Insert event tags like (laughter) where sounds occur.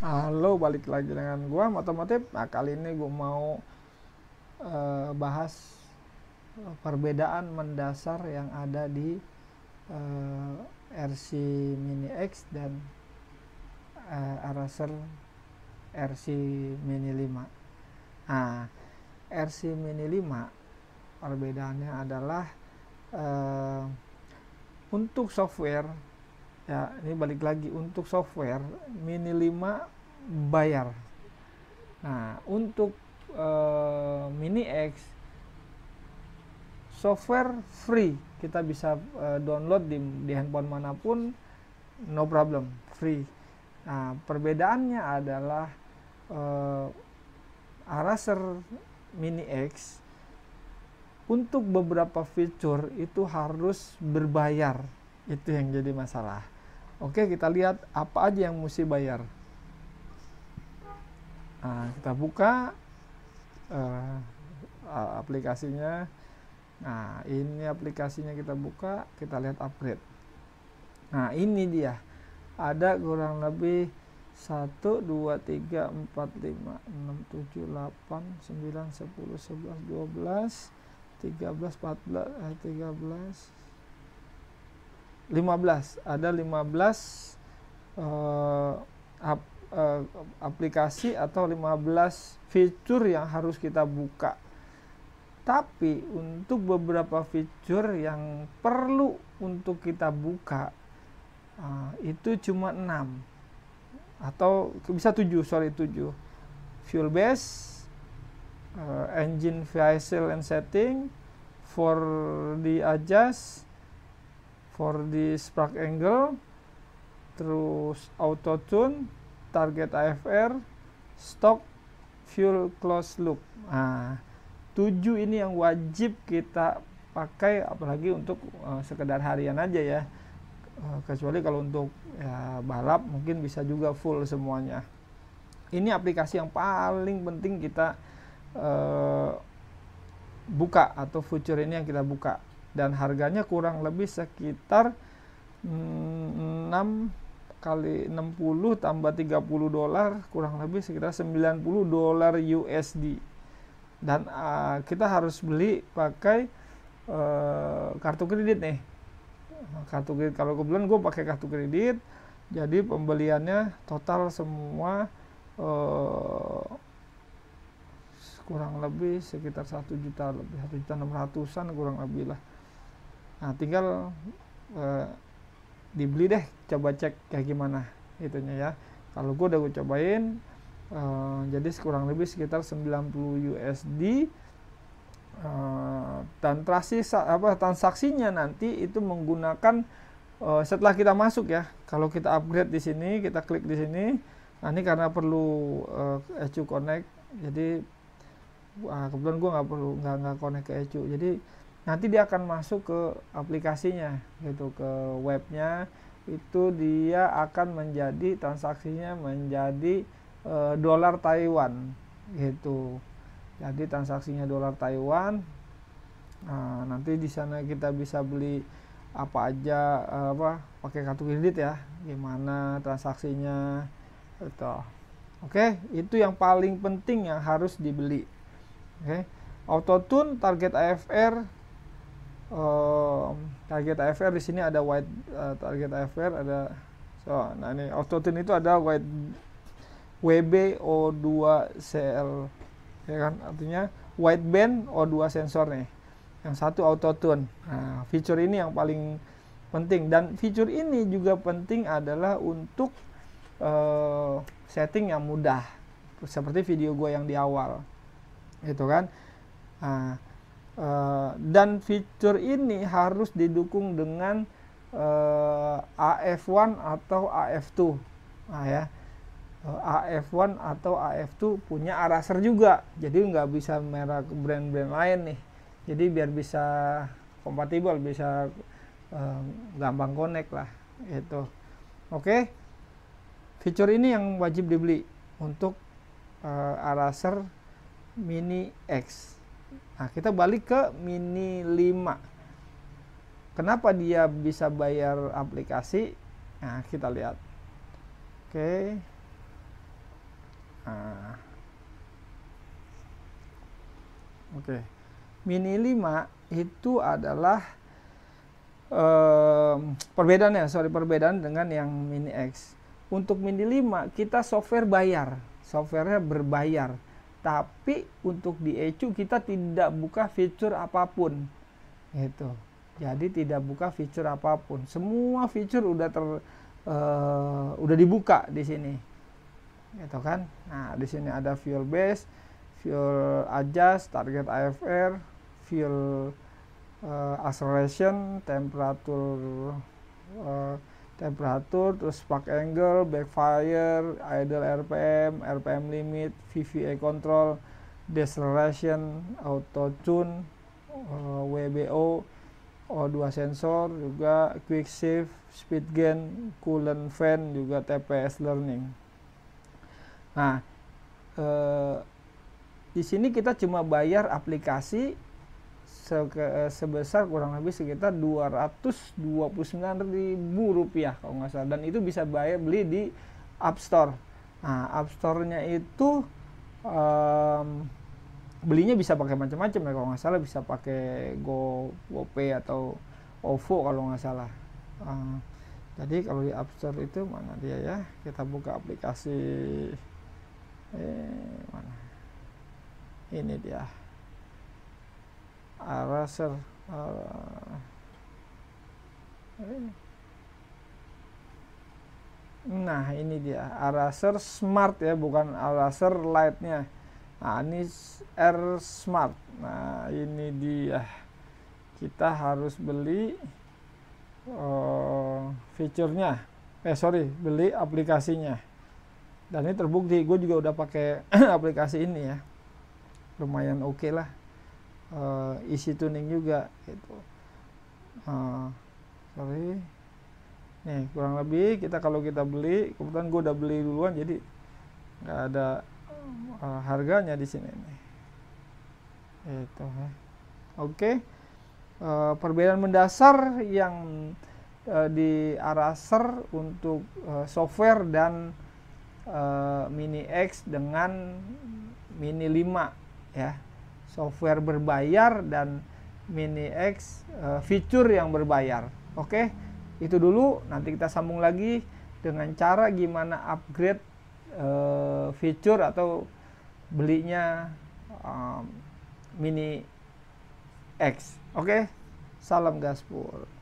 Halo, balik lagi dengan gua Motomotif. Nah, kali ini gua mau uh, bahas eh, perbedaan mendasar yang ada di uh, eh, RC Mini X dan uh, Eraser RC Mini 5. Nah, RC Mini 5 perbedaannya adalah uh, untuk software ya ini balik lagi untuk software mini 5 bayar nah untuk uh, mini X software free kita bisa uh, download di, di handphone manapun no problem free nah perbedaannya adalah uh, Araser Mini X untuk beberapa fitur itu harus berbayar itu yang jadi masalah Oke, kita lihat apa aja yang mesti bayar. Nah, kita buka uh, aplikasinya. Nah, ini aplikasinya kita buka, kita lihat upgrade. Nah, ini dia. Ada kurang lebih 1 2 3 4 5 6 7 8 9 10 11 12 13 14 eh, 13 15 ada 15 uh, eh, ap, uh, aplikasi atau 15 fitur yang harus kita buka tapi untuk beberapa fitur yang perlu untuk kita buka uh, itu cuma 6 atau bisa 7 sorry 7 fuel base uh, engine vehicle and setting for the adjust for the spark angle terus auto tune target AFR stock fuel close loop nah, 7 ini yang wajib kita pakai apalagi untuk uh, sekedar harian aja ya eh, kecuali kalau untuk ya, balap mungkin bisa juga full semuanya ini aplikasi yang paling penting kita uh, buka atau future ini yang kita buka dan harganya kurang lebih sekitar 6 mm, kali 60 tambah 30 dolar kurang lebih sekitar 90 dolar USD dan uh, kita harus beli pakai uh, kartu kredit nih kartu kredit kalau kebetulan gue pakai kartu kredit jadi pembeliannya total semua uh, kurang lebih sekitar satu juta lebih satu juta enam ratusan kurang lebih lah nah tinggal eh, dibeli deh coba cek kayak gimana itunya ya kalau gue udah gue cobain eh, jadi kurang lebih sekitar 90 USD Uh, dan transaksi apa transaksinya nanti itu menggunakan uh, setelah kita masuk ya kalau kita upgrade di sini kita klik di sini nah ini karena perlu ECU e connect jadi uh, kebetulan gue nggak perlu nggak nggak connect ke ECU jadi nanti dia akan masuk ke aplikasinya gitu ke webnya itu dia akan menjadi transaksinya menjadi e, dolar Taiwan gitu jadi transaksinya dolar Taiwan nah, nanti di sana kita bisa beli apa aja eh, apa pakai kartu kredit ya gimana transaksinya itu oke itu yang paling penting yang harus dibeli oke auto tune target AFR target AFR di sini ada wide uh, eh, target AFR ada so nah ini auto tune itu ada wide o 2 cl ya kan artinya band O2 sensor nih yang satu auto tune nah, fitur ini yang paling penting dan fitur ini juga penting adalah untuk uh, setting yang mudah seperti video gue yang di awal gitu kan nah, Uh, dan fitur ini harus didukung dengan uh, eh, AF1 atau AF2 nah, ya eh, AF1 atau AF2 punya araser juga jadi nggak bisa merek brand-brand lain nih jadi biar bisa kompatibel bisa uh, gampang connect lah itu oke okay. fitur ini yang wajib dibeli untuk uh, araser mini X Nah, kita balik ke Mini 5. Kenapa dia bisa bayar aplikasi? Nah, kita lihat. Oke. Nah. Oke. Mini 5 itu adalah um, ya sorry perbedaan dengan yang Mini X. Untuk Mini 5 kita software bayar, softwarenya berbayar tapi untuk di ECU kita tidak buka fitur apapun gitu jadi tidak buka fitur apapun semua fitur udah ter uh, udah dibuka di sini gitu kan nah di sini ada fuel base fuel adjust target AFR fuel uh, acceleration temperatur uh, temperatur, terus spark angle, backfire, idle RPM, RPM limit, VVA control, deceleration, auto tune, eh, WBO, O2 sensor, juga quick shift, speed gain, coolant fan, juga TPS learning. Nah, eh, di sini kita cuma bayar aplikasi se sebesar kurang lebih sekitar ribu rupiah kalau nggak salah dan itu bisa bayar beli di App Store. Nah, App Store-nya itu um, belinya bisa pakai macam-macam ya kalau nggak salah bisa pakai Go GoPay atau OVO kalau nggak salah. Uh, jadi kalau di App Store itu mana dia ya? Kita buka aplikasi eh mana? Ini dia. Araser eh, Nah ini dia Araser Smart ya bukan Araser Lightnya, Nah ini R Smart Nah ini dia Kita harus beli uh, Fiturnya Eh sorry beli aplikasinya Dan ini terbukti Gue juga udah pakai (clears throat) aplikasi ini ya Lumayan oke okay lah uh, isi tuning juga gitu uh, sorry nih kurang lebih kita kalau kita beli kebetulan gue udah beli duluan jadi nggak ada uh, harganya di sini nih itu ya. oke okay. uh, perbedaan mendasar yang uh, di Araser untuk uh, software dan uh, Mini X dengan Mini 5 ya software berbayar dan Mini X uh, fitur yang berbayar. Oke, okay? itu dulu. Nanti kita sambung lagi dengan cara gimana upgrade uh, fitur atau belinya um, Mini X. Oke, okay? salam gaspol.